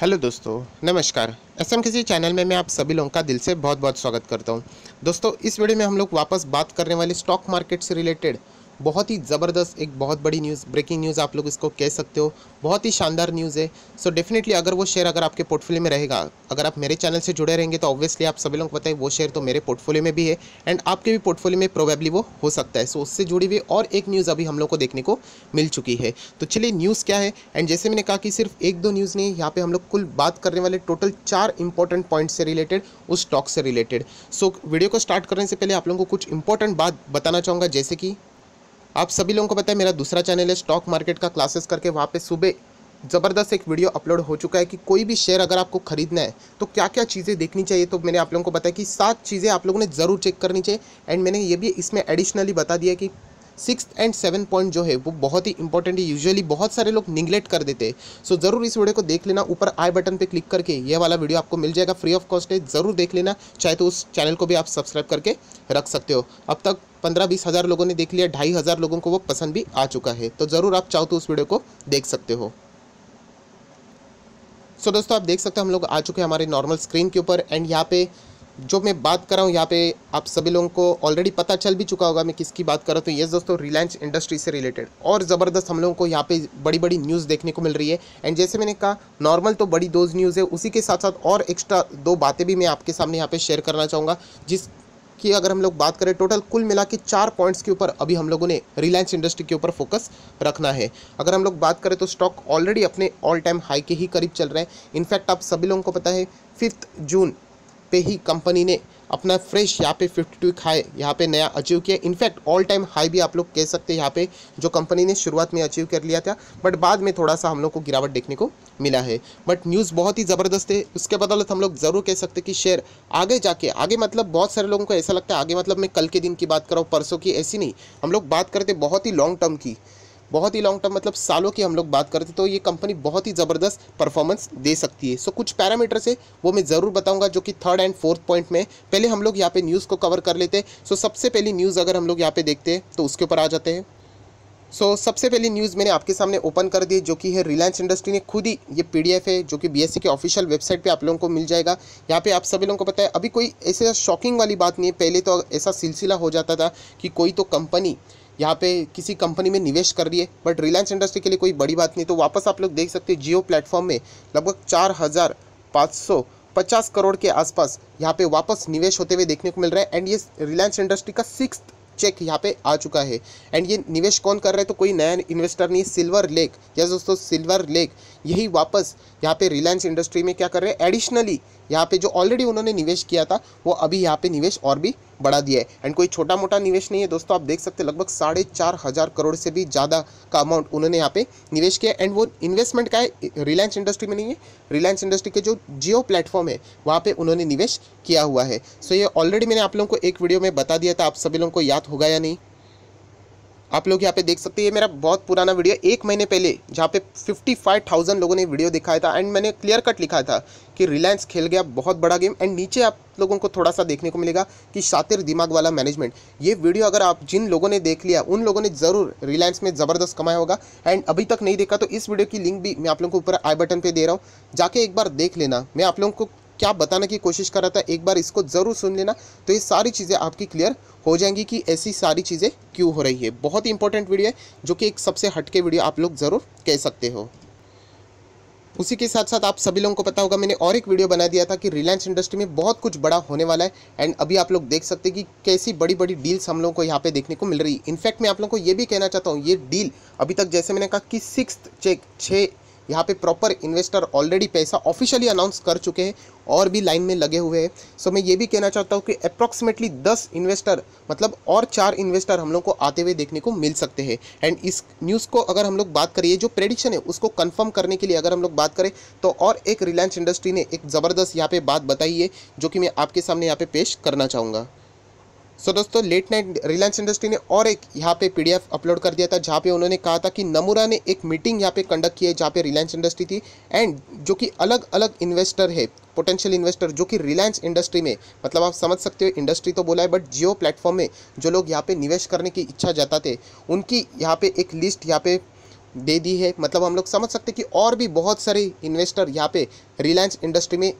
hello दोस्तों नमस्कार S M किसी चैनल में मैं आप सभी लोगों का दिल से बहुत बहुत स्वागत करता हूं दोस्तों इस वीडियो में हम लोग वापस बात करने वाले स्टॉक मार्केट से रिलेटेड बहुत ही ज़बरदस्त एक बहुत बड़ी न्यूज़ ब्रेकिंग न्यूज़ आप लोग इसको कह सकते हो बहुत ही शानदार न्यूज़ है सो so डेफिनेटली अगर वो शेयर अगर आपके पोर्टफोलियो में रहेगा अगर आप मेरे चैनल से जुड़े रहेंगे तो ऑब्वियसली आप सभी लोगों को पता है वो शेयर तो मेरे पोर्टफोलियो में भी है एंड आपके भी पोर्टफोलियो में प्रोबेबली वो हो सकता है सो so उससे जुड़ी हुई और एक न्यूज़ अभी हम लोग को देखने को मिल चुकी है तो चलिए न्यूज़ क्या है एंड जैसे मैंने कहा कि सिर्फ एक दो न्यूज़ नहीं यहाँ पर हम लोग कुल बात करने वाले टोटल चार इंपॉर्टेंट पॉइंट से रिलेटेड उस स्टॉक से रिलेटेड सो वीडियो को स्टार्ट करने से पहले आप लोगों को कुछ इंपॉर्टेंट बात बताना चाहूँगा जैसे कि आप सभी लोगों को पता है मेरा दूसरा चैनल है स्टॉक मार्केट का क्लासेस करके वहाँ पे सुबह ज़बरदस्त एक वीडियो अपलोड हो चुका है कि कोई भी शेयर अगर आपको खरीदना है तो क्या क्या चीज़ें देखनी चाहिए तो मैंने आप लोगों को बताया कि सात चीज़ें आप लोगों ने ज़रूर चेक करनी चाहिए एंड मैंने ये भी इसमें एडिशनली बता दिया कि सिक्स एंड सेवन पॉइंट जो है वो बहुत ही इंपॉर्टेंट है यूजुअली बहुत सारे लोग निगलेक्ट कर देते हैं सो so, ज़रूर इस वीडियो को देख लेना ऊपर आई बटन पे क्लिक करके ये वाला वीडियो आपको मिल जाएगा फ्री ऑफ कॉस्ट है ज़रूर देख लेना चाहे तो उस चैनल को भी आप सब्सक्राइब करके रख सकते हो अब तक पंद्रह बीस हज़ार लोगों ने देख लिया ढाई हज़ार लोगों को वो पसंद भी आ चुका है तो ज़रूर आप चाहो तो उस वीडियो को देख सकते हो सो so, दोस्तों आप देख सकते हो हम लोग आ चुके हैं हमारे नॉर्मल स्क्रीन के ऊपर एंड यहाँ पे जो मैं बात कर रहा हूँ यहाँ पे आप सभी लोगों को ऑलरेडी पता चल भी चुका होगा मैं किसकी बात कर रहा हूँ तो ये दोस्तों रिलायंस इंडस्ट्री से रिलेटेड और ज़बरदस्त हम लोगों को यहाँ पे बड़ी बड़ी न्यूज़ देखने को मिल रही है एंड जैसे मैंने कहा नॉर्मल तो बड़ी दोज न्यूज़ है उसी के साथ साथ और एक्स्ट्रा दो बातें भी मैं आपके सामने यहाँ पर शेयर करना चाहूँगा जिस अगर हम लोग बात करें टोटल कुल मिला के चार पॉइंट्स के ऊपर अभी हम लोगों ने रिलायंस इंडस्ट्री के ऊपर फोकस रखना है अगर हम लोग बात करें तो स्टॉक ऑलरेडी अपने ऑल टाइम हाई के ही करीब चल रहे हैं इनफैक्ट आप सभी लोगों को पता है फिफ्थ जून पे ही कंपनी ने अपना फ्रेश यहाँ पे 52 हाई यहाँ पे नया अचीव किया इनफैक्ट ऑल टाइम हाई भी आप लोग कह सकते हैं यहाँ पे जो कंपनी ने शुरुआत में अचीव कर लिया था बट बाद में थोड़ा सा हम लोग को गिरावट देखने को मिला है बट न्यूज़ बहुत ही ज़बरदस्त है उसके बदौलत हम लोग ज़रूर कह सकते कि शेयर आगे जाके आगे मतलब बहुत सारे लोगों को ऐसा लगता है आगे मतलब मैं कल के दिन की बात कर रहा हूँ परसों की ऐसी नहीं हम लोग बात करते बहुत ही लॉन्ग टर्म की बहुत ही लॉन्ग टर्म मतलब सालों की हम लोग बात करते तो ये कंपनी बहुत ही ज़बरदस्त परफॉर्मेंस दे सकती है सो कुछ पैरामीटर्स है वो मैं ज़रूर बताऊंगा जो कि थर्ड एंड फोर्थ पॉइंट में पहले हम लोग यहाँ पे न्यूज़ को कवर कर लेते हैं सो सबसे पहली न्यूज़ अगर हम लोग यहाँ पे देखते हैं तो उसके ऊपर आ जाते हैं सो so, सबसे पहली न्यूज़ मैंने आपके सामने ओपन कर दी जो कि है रिलायंस इंडस्ट्री ने खुद ही ये पीडीएफ है जो कि बीएससी के ऑफिशियल वेबसाइट पे आप लोगों को मिल जाएगा यहाँ पे आप सभी लोगों को पता है अभी कोई ऐसे शॉकिंग वाली बात नहीं है पहले तो ऐसा सिलसिला हो जाता था कि कोई तो कंपनी यहाँ पे किसी कंपनी में निवेश कर रही है बट रिलायंस इंडस्ट्री के लिए कोई बड़ी बात नहीं तो वापस आप लोग देख सकते हैं जियो प्लेटफॉर्म में लगभग चार हज़ार पाँच सौ पचास करोड़ के आसपास यहाँ पे वापस निवेश होते हुए देखने को मिल रहा है एंड ये रिलायंस इंडस्ट्री का सिक्स चेक यहाँ पे आ चुका है एंड ये निवेश कौन कर रहा है तो कोई नया इन्वेस्टर नहीं सिल्वर लेक यस दोस्तों सिल्वर लेक यही वापस यहाँ पे रिलायंस इंडस्ट्री में क्या कर रहे हैं एडिशनली यहाँ पे जो ऑलरेडी उन्होंने निवेश किया था वो अभी यहाँ पे निवेश और भी बढ़ा दिया है एंड कोई छोटा मोटा निवेश नहीं है दोस्तों आप देख सकते हैं लगभग साढ़े चार हज़ार करोड़ से भी ज़्यादा का अमाउंट उन्होंने यहाँ पे निवेश किया एंड वो इन्वेस्टमेंट का है रिलायंस इंडस्ट्री में नहीं है रिलायंस इंडस्ट्री के जो जियो प्लेटफॉर्म है वहाँ पर उन्होंने निवेश किया हुआ है सो so ये ऑलरेडी मैंने आप लोगों को एक वीडियो में बता दिया था आप सभी लोगों को याद होगा या नहीं आप लोग यहाँ पे देख सकते हैं ये मेरा बहुत पुराना वीडियो एक महीने पहले जहाँ पे 55,000 लोगों ने वीडियो दिखाया था एंड मैंने क्लियर कट लिखा था कि रिलायंस खेल गया बहुत बड़ा गेम एंड नीचे आप लोगों को थोड़ा सा देखने को मिलेगा कि शातिर दिमाग वाला मैनेजमेंट ये वीडियो अगर आप जिन लोगों ने देख लिया उन लोगों ने ज़रूर रिलायंस में ज़बरदस्त कमाया होगा एंड अभी तक नहीं देखा तो इस वीडियो की लिंक भी मैं आप लोगों को ऊपर आई बटन पर दे रहा हूँ जाके एक बार देख लेना मैं आप लोगों को क्या बताने की कोशिश कर रहा था एक बार इसको ज़रूर सुन लेना तो ये सारी चीज़ें आपकी क्लियर हो जाएंगी कि ऐसी सारी चीज़ें क्यों हो रही है बहुत ही इंपॉर्टेंट वीडियो है जो कि एक सबसे हटके वीडियो आप लोग ज़रूर कह सकते हो उसी के साथ साथ आप सभी लोगों को पता होगा मैंने और एक वीडियो बना दिया था कि रिलायंस इंडस्ट्री में बहुत कुछ बड़ा होने वाला है एंड अभी आप लोग देख सकते हैं कि कैसी बड़ी बड़ी डील्स हम लोगों को यहाँ पे देखने को मिल रही है इनफैक्ट मैं आप लोगों को ये भी कहना चाहता हूँ ये डील अभी तक जैसे मैंने कहा कि सिक्स चेक छः यहाँ पे प्रॉपर इन्वेस्टर ऑलरेडी पैसा ऑफिशियली अनाउंस कर चुके हैं और भी लाइन में लगे हुए हैं सो मैं ये भी कहना चाहता हूँ कि अप्रॉक्सीमेटली दस इन्वेस्टर मतलब और चार इन्वेस्टर हम लोग को आते हुए देखने को मिल सकते हैं एंड इस न्यूज़ को अगर हम लोग बात करिए जो प्रेडिक्शन है उसको कन्फर्म करने के लिए अगर हम लोग बात करें तो और एक रिलायंस इंडस्ट्री ने एक ज़बरदस्त यहाँ पर बात बताई है जो कि मैं आपके सामने यहाँ पर पे पेश करना चाहूँगा सो so, दोस्तों लेट नाइट रिलायंस इंडस्ट्री ने और एक यहाँ पे पीडीएफ अपलोड कर दिया था जहाँ पे उन्होंने कहा था कि नमूरा ने एक मीटिंग यहाँ पे कंडक्ट की है जहाँ पे रिलायंस इंडस्ट्री थी एंड जो कि अलग अलग इन्वेस्टर है पोटेंशियल इन्वेस्टर जो कि रिलायंस इंडस्ट्री में मतलब आप समझ सकते हो इंडस्ट्री तो बोला है बट जियो प्लेटफॉर्म में जो लोग यहाँ पे निवेश करने की इच्छा जाता थे उनकी यहाँ पे एक लिस्ट यहाँ पे दे दी है मतलब हम लोग समझ सकते कि और भी बहुत सारे इन्वेस्टर यहाँ पे रिलायंस इंडस्ट्री में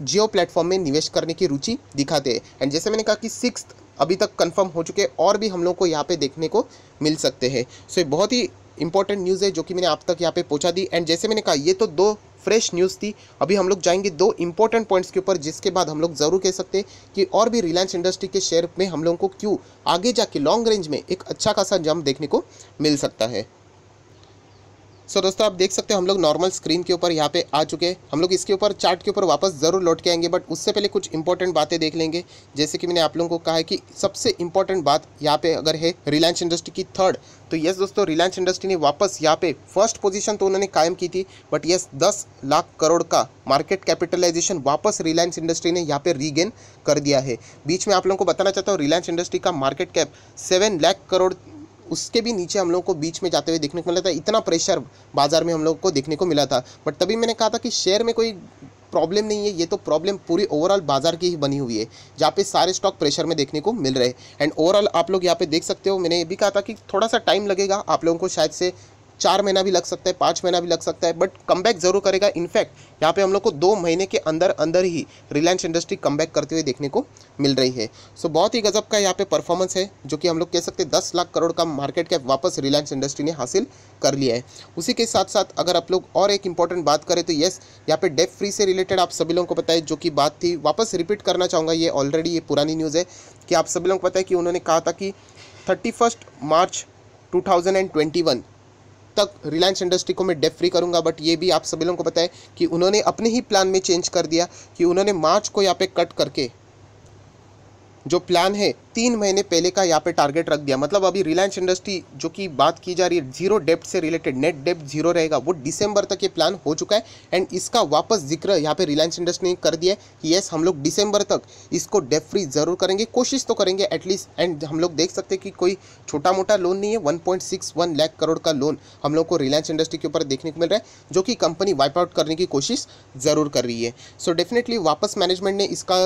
जियो प्लेटफॉर्म में निवेश करने की रुचि दिखाते हैं एंड जैसे मैंने कहा कि सिक्स अभी तक कंफर्म हो चुके हैं और भी हम लोग को यहाँ पे देखने को मिल सकते हैं सो ये बहुत ही इंपॉर्टेंट न्यूज़ है जो कि मैंने आप तक यहाँ पे पहुँचा दी एंड जैसे मैंने कहा ये तो दो फ्रेश न्यूज़ थी अभी हम लोग जाएंगे दो इंपॉर्टेंट पॉइंट्स के ऊपर जिसके बाद हम लोग ज़रूर कह सकते हैं कि और भी रिलायंस इंडस्ट्री के शेयर में हम लोगों को क्यों आगे जाके लॉन्ग रेंज में एक अच्छा खासा जंप देखने को मिल सकता है सो दोस्तों आप देख सकते हो हम लोग नॉर्मल स्क्रीन के ऊपर यहाँ पे आ चुके हैं हम लोग इसके ऊपर चार्ट के ऊपर वापस ज़रूर लौट के आएंगे बट उससे पहले कुछ इंपॉर्टेंट बातें देख लेंगे जैसे कि मैंने आप लोगों को कहा है कि सबसे इंपॉर्टेंट बात यहाँ पे अगर है रिलायंस इंडस्ट्री की थर्ड तो यस दोस्तों रिलायंस इंडस्ट्री ने वापस यहाँ पे फर्स्ट पोजिशन तो उन्होंने कायम की थी बट यस दस लाख करोड़ का मार्केट कैपिटलाइजेशन वापस रिलायंस इंडस्ट्री ने यहाँ पे रीगेन कर दिया है बीच में आप लोगों को बताना चाहता हूँ रिलायंस इंडस्ट्री का market cap seven lakh crore उसके भी नीचे हम लोग को बीच में जाते हुए देखने को मिला था इतना प्रेशर बाज़ार में हम लोग को देखने को मिला था बट तभी मैंने कहा था कि शेयर में कोई प्रॉब्लम नहीं है ये तो प्रॉब्लम पूरी ओवरऑल बाजार की ही बनी हुई है जहाँ पे सारे स्टॉक प्रेशर में देखने को मिल रहे हैं एंड ओवरऑल आप लोग यहाँ पे देख सकते हो मैंने ये भी कहा था कि थोड़ा सा टाइम लगेगा आप लोगों को शायद से चार महीना भी लग सकता है पाँच महीना भी लग सकता है बट कम ज़रूर करेगा इनफैक्ट यहाँ पे हम लोग को दो महीने के अंदर अंदर ही रिलायंस इंडस्ट्री कम करते हुए देखने को मिल रही है सो बहुत ही गजब का यहाँ पे परफॉर्मेंस है जो कि हम लोग कह सकते हैं दस लाख करोड़ का मार्केट कैप वापस रिलायंस इंडस्ट्री ने हासिल कर लिया है उसी के साथ साथ अगर आप लोग और एक इंपॉर्टेंट बात करें तो येस यहाँ पे डेप फ्री से रिलेटेड आप सभी लोगों को पता है जो कि बात थी वापस रिपीट करना चाहूँगा ये ऑलरेडी ये पुरानी न्यूज़ है कि आप सभी लोगों को पता है कि उन्होंने कहा था कि थर्टी मार्च 2021 तक रिलायंस इंडस्ट्री को मैं डेफ फ्री करूंगा बट ये भी आप सभी लोगों को पता है कि उन्होंने अपने ही प्लान में चेंज कर दिया कि उन्होंने मार्च को यहाँ पे कट करके जो प्लान है तीन महीने पहले का यहाँ पे टारगेट रख दिया मतलब अभी रिलायंस इंडस्ट्री जो कि बात की जा रही है जीरो डेप्ट से रिलेटेड नेट डेप्ट जीरो रहेगा वो दिसंबर तक ये प्लान हो चुका है एंड इसका वापस जिक्र यहाँ पे रिलायंस इंडस्ट्री ने कर दिया है कि येस हम लोग दिसंबर तक इसको डेप फ्री ज़रूर करेंगे कोशिश तो करेंगे एटलीस्ट एंड हम लोग देख सकते कि कोई छोटा मोटा लोन नहीं है वन लाख करोड़ का लोन हम लोग को रिलायंस इंडस्ट्री के ऊपर देखने को मिल रहा है जो कि कंपनी वाइपआउट करने की कोशिश ज़रूर कर रही है सो so डेफिनेटली वापस मैनेजमेंट ने इसका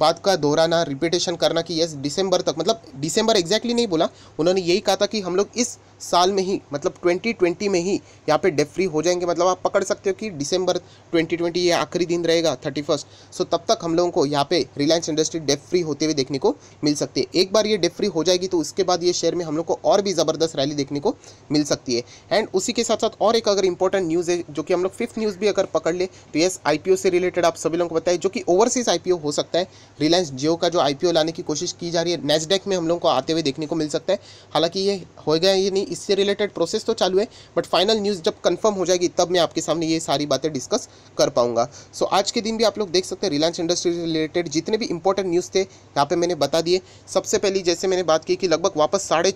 बात का दोहराना रिपीटेशन करना कि यस दिसंबर तक मतलब दिसंबर एग्जैक्टली नहीं बोला उन्होंने यही कहा था कि हम लोग इस साल में ही मतलब 2020 में ही यहाँ पे डेफ फ्री हो जाएंगे मतलब आप पकड़ सकते हो कि दिसंबर 2020 ये आखिरी दिन रहेगा थर्टी फर्स्ट सो तब तक हम लोगों को यहाँ पे रिलायंस इंडस्ट्री डेफ फ्री होते हुए देखने को मिल सकती है एक बार ये डेफ फ्री हो जाएगी तो उसके बाद ये शेयर में हम लोग को और भी ज़बरदस्त रैली देखने को मिल सकती है एंड उसी के साथ साथ और एक अगर इंपॉर्टेंट न्यूज़ है जो कि हम लोग फिफ्थ न्यूज़ भी अगर पकड़ ले तो यस आई से रिलेटेड आप सभी लोगों को बताए जो कि ओवरसीज़ आई हो सकता है सकता है रिलायंस जियो का जो आईपीओ लाने की कोशिश की जा रही है नेस्डेक में हम लोगों को आते हुए देखने को मिल सकता है हालांकि ये हो गया ये नहीं इससे रिलेटेड प्रोसेस तो चालू है बट फाइनल न्यूज़ जब कन्फर्म हो जाएगी तब मैं आपके सामने ये सारी बातें डिस्कस कर पाऊंगा सो so, आज के दिन भी आप लोग देख सकते हैं रिलायंस इंडस्ट्री रिलेटेड जितने भी इंपॉर्टेंट न्यूज़ थे यहाँ पर मैंने बता दिए सबसे पहले जैसे मैंने बात की कि लगभग वापस साढ़े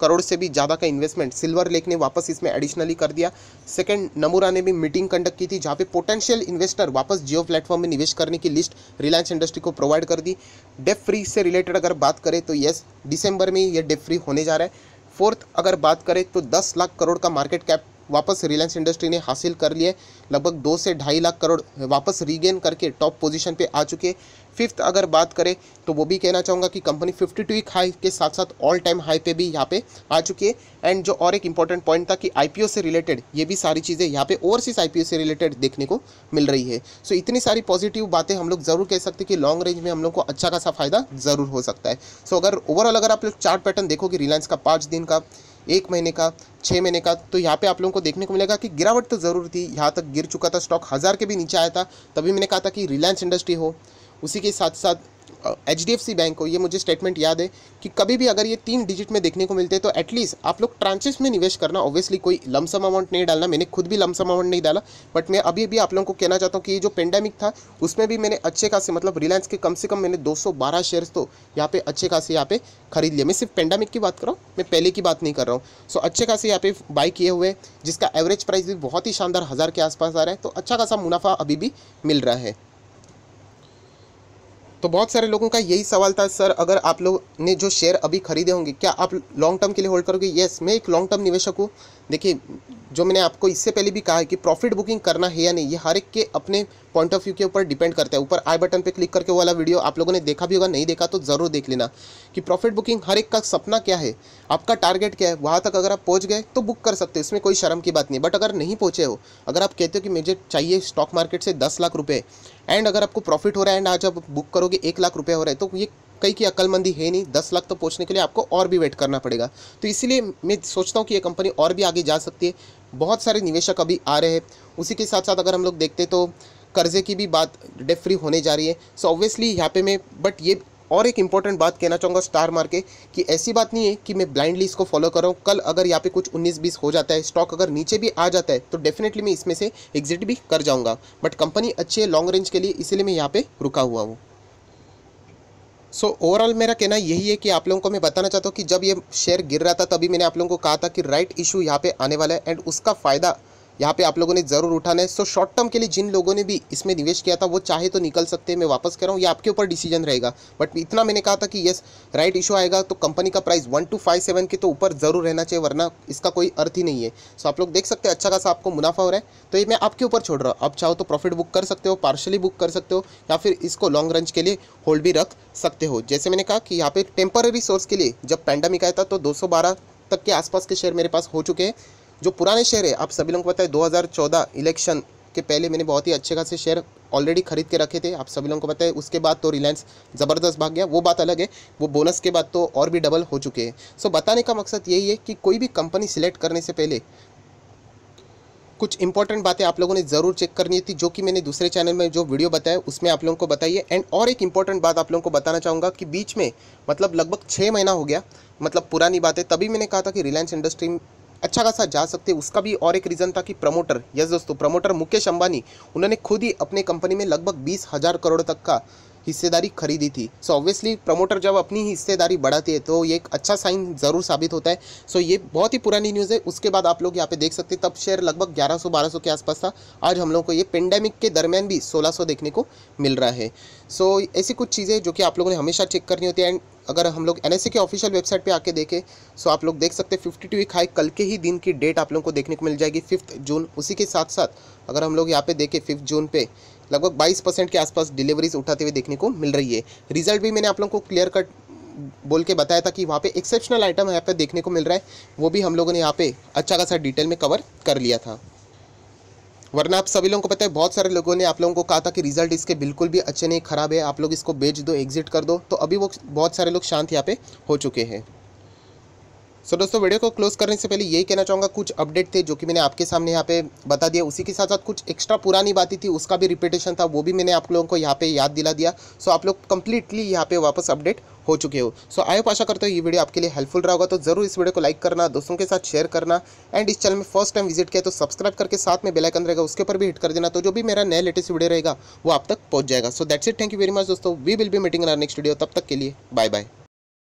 करोड़ से भी ज़्यादा का इन्वेस्टमेंट सिल्वर लेक ने वापस इसमें एडिशनली कर दिया सेकंड नमूरा ने भी मीटिंग कंडक्ट की थी जहाँ पे पोटेंशियल इन्वेस्टर वापस जियो प्लेटफॉर्म में निवेश करने की लिस्ट रिलायंस इंडस्ट्री को प्रोवाइड कर दी डेप फ्री से रिलेटेड अगर बात करें तो येस दिसंबर में ये डेप फ्री होने जा रहा है फोर्थ अगर बात करें तो दस लाख करोड़ का मार्केट कैप वापस रिलायंस इंडस्ट्री ने हासिल कर लिए लगभग दो से ढाई लाख करोड़ वापस रीगेन करके टॉप पोजीशन पे आ चुके हैं फिफ्थ अगर बात करें तो वो भी कहना चाहूँगा कि company fifty two week high के साथ साथ ऑल टाइम हाई पे भी यहाँ पे आ चुकी है एंड जो और एक इंपॉर्टेंट पॉइंट था कि आईपीओ से रिलेटेड ये भी सारी चीज़ें यहाँ पे ओवरसीज आईपीओ से रिलेटेड देखने को मिल रही है सो so, इतनी सारी पॉजिटिव बातें हम लोग ज़रूर कह सकते हैं कि लॉन्ग रेंज में हम लोग को अच्छा खासा फायदा ज़रूर हो सकता है सो so, अगर ओवरऑल अगर आप लोग चार्ट पैटर्न देखोगे रिलायंस का पाँच दिन का एक महीने का छः महीने का तो यहाँ पे आप लोगों को देखने को मिलेगा कि गिरावट तो ज़रूर थी यहाँ तक गिर चुका था स्टॉक हज़ार के भी नीचे आया था तभी मैंने कहा था कि रिलायंस इंडस्ट्री हो उसी के साथ साथ H D F C bank हो ये मुझे स्टेटमेंट याद है कि कभी भी अगर ये तीन डिजिट में देखने को मिलते हैं तो एटलीस्ट आप लोग ट्रांचेस में निवेश करना ऑब्वियसली कोई लमसम अमाउंट नहीं डालना मैंने खुद भी लमसम अमाउंट नहीं डाला बट मैं अभी भी आप लोगों को कहना चाहता हूँ कि ये जो पेंडेमिक था उसमें भी मैंने अच्छे खासे मतलब रिलायंस के कम से कम मैंने दो सौ बारह शेयर्स तो यहाँ पे अच्छे खासे यहाँ पे खरीद लिए मैं सिर्फ पेंडेमिक की बात कर रहा हूँ मैं पहले की बात नहीं कर रहा हूँ सो अच्छे खासे यहाँ पे बाई किए हुए जिसका एवरेज प्राइस भी बहुत ही शानदार हज़ार के आसपास आ रहा है तो अच्छा खासा मुनाफा अभी भी मिल रहा है तो बहुत सारे लोगों का यही सवाल था सर अगर आप लोग ने जो शेयर अभी खरीदे होंगे क्या आप लॉन्ग टर्म के लिए होल्ड करोगे येस मैं एक लॉन्ग टर्म निवेशक हूँ देखिए जो मैंने आपको इससे पहले भी कहा है कि प्रॉफिट बुकिंग करना है या नहीं ये हर एक के अपने पॉइंट ऑफ व्यू के ऊपर डिपेंड करता है ऊपर आई बटन पे क्लिक करके वाला वीडियो आप लोगों ने देखा भी होगा नहीं देखा तो ज़रूर देख लेना कि प्रॉफिट बुकिंग हर एक का सपना क्या है आपका टारगेट क्या है वहाँ तक अगर आप पहुँच गए तो बुक कर सकते हो इसमें कोई शर्म की बात नहीं बट अगर नहीं पहुँचे हो अगर आप कहते हो कि मुझे चाहिए स्टॉक मार्केट से दस लाख रुपये एंड अगर आपको प्रॉफिट हो रहा है एंड आज आप बुक करोगे एक लाख रुपये हो रहा है तो ये कई की अक्लमंदी है नहीं दस लाख तो पहुँचने के लिए आपको और भी वेट करना पड़ेगा तो इसीलिए मैं सोचता हूँ कि ये कंपनी और भी आगे जा सकती है बहुत सारे निवेशक अभी आ रहे हैं उसी के साथ साथ अगर हम लोग देखते तो कर्जे की भी बात डेट फ्री होने जा रही है सो ऑब्वियसली यहाँ पे मैं बट ये और एक इंपॉर्टेंट बात कहना चाहूँगा स्टार मार के कि ऐसी बात नहीं है कि मैं ब्लाइंडली इसको फॉलो कर रहा हूँ कल अगर यहाँ पे कुछ 19-20 हो जाता है स्टॉक अगर नीचे भी आ जाता है तो डेफिनेटली मैं इसमें से एग्जिट भी कर जाऊँगा बट कंपनी अच्छी है लॉन्ग रेंज के लिए इसीलिए मैं यहाँ पर रुका हुआ हूँ सो so, ओवरऑल मेरा कहना यही है कि आप लोगों को मैं बताना चाहता हूँ कि जब ये शेयर गिर रहा था तभी मैंने आप लोगों को कहा था कि राइट इशू यहाँ पे आने वाला है एंड उसका फ़ायदा यहाँ पे आप लोगों ने ज़रूर उठाना है सो शॉर्ट टर्म के लिए जिन लोगों ने भी इसमें निवेश किया था वो चाहे तो निकल सकते हैं मैं वापस कर रहा हूँ ये आपके ऊपर डिसीजन रहेगा बट इतना मैंने कहा था कि येस राइट इशू आएगा तो कंपनी का price one two five seven के तो ऊपर ज़रूर रहना चाहिए वरना इसका कोई अर्थ ही नहीं है सो आप लोग देख सकते हैं अच्छा खासा आपको मुनाफा हो रहा है तो ये मैं आपके ऊपर छोड़ रहा हूँ आप चाहो तो प्रॉफिट बुक कर सकते हो पार्शली बुक कर सकते हो या फिर इसको लॉन्ग रेंज के लिए होल्ड भी रख सकते हो जैसे मैंने कहा कि यहाँ पे टेम्पररी सोर्स के लिए जब पैंडमिक आया था तो दो तक के आसपास के शेयर मेरे पास हो चुके हैं जो पुराने शेयर है आप सभी लोगों को पता है 2014 इलेक्शन के पहले मैंने बहुत ही अच्छे खासे शेयर ऑलरेडी खरीद के रखे थे आप सभी लोगों को पता है उसके बाद तो रिलायंस ज़बरदस्त भाग गया वो बात अलग है वो बोनस के बाद तो और भी डबल हो चुके हैं सो बताने का मकसद यही है कि कोई भी कंपनी सिलेक्ट करने से पहले कुछ इंपॉर्टेंट बातें आप लोगों ने ज़रूर चेक करनी थी जो कि मैंने दूसरे चैनल में जो वीडियो बताया उसमें आप लोगों को बताइए एंड और एक इंपॉर्टेंट बात आप लोगों को बताना चाहूँगा कि बीच में मतलब लगभग छः महीना हो गया मतलब पुरानी बात है तभी मैंने कहा था कि रिलायंस इंडस्ट्री अच्छा खासा जा सकते उसका भी और एक रीज़न था कि प्रमोटर यस दोस्तों प्रमोटर मुकेश अंबानी उन्होंने खुद ही अपने कंपनी में लगभग बीस हज़ार करोड़ तक का हिस्सेदारी खरीदी थी सो so ऑब्वियसली प्रमोटर जब अपनी हिस्सेदारी बढ़ाती है तो ये एक अच्छा साइन ज़रूर साबित होता है सो so ये बहुत ही पुरानी न्यूज़ है उसके बाद आप लोग यहाँ पे देख सकते हैं तब शेयर लगभग 1100-1200 के आसपास था आज हम लोगों को ये पेंडेमिक के दरमियान भी 1600 देखने को मिल रहा है सो so ऐसी कुछ चीज़ें जो कि आप लोगों ने हमेशा चेक करनी होती है एंड अगर हम लोग एन के ऑफिशियल वेबसाइट पे आके देखें सो आप लोग देख सकते हैं फिफ्टी टू वीक हाई कल के ही दिन की डेट आप लोग को देखने को मिल जाएगी फिफ्थ जून उसी के साथ साथ अगर हम लोग यहाँ पे देखें फिफ्थ जून पे लगभग 22 परसेंट के आसपास डिलीवरीज उठाते हुए देखने को मिल रही है रिजल्ट भी मैंने आप लोगों को क्लियर कट बोल के बताया था कि वहाँ पे एक्सेप्शनल आइटम यहाँ पे देखने को मिल रहा है वो भी हम लोगों ने यहाँ पे अच्छा खासा डिटेल में कवर कर लिया था वरना आप सभी लोगों को पता है बहुत सारे लोगों ने आप लोगों को कहा था कि रिजल्ट इसके बिल्कुल भी अच्छे नहीं ख़राब है आप लोग इसको बेच दो एग्जिट कर दो तो अभी वो बहुत सारे लोग शांत यहाँ पे हो चुके हैं सो so, दोस्तों वीडियो को क्लोज करने से पहले यही कहना चाहूँगा कुछ अपडेट थे जो कि मैंने आपके सामने यहाँ पे बता दिया उसी के साथ साथ कुछ एक्स्ट्रा पुरानी बातें थी उसका भी रिपीटेशन था वो भी मैंने आप लोगों को यहाँ पे याद दिला दिया सो so, आप लोग कंप्लीटली यहाँ पे वापस अपडेट हो चुके हो सो आयो आई आशा करते हो ये वीडियो आपके लिए हेल्पफुल रहा होगा तो जरूर इस वीडियो को लाइक करना दोस्तों के साथ शेयर करना एंड इस चैनल में फर्स्ट टाइम विजिट किया तो सब्सक्राइब करके साथ में बेलाइकन रहेगा उसके ऊपर भी हिट कर देना तो जो भी मेरा नया लेटेस्ट वीडियो रहेगा वो आप तक पहुँच जाएगा so that's it thank you very much दोस्तों we will be meeting next video तब तक के लिए बाय बाय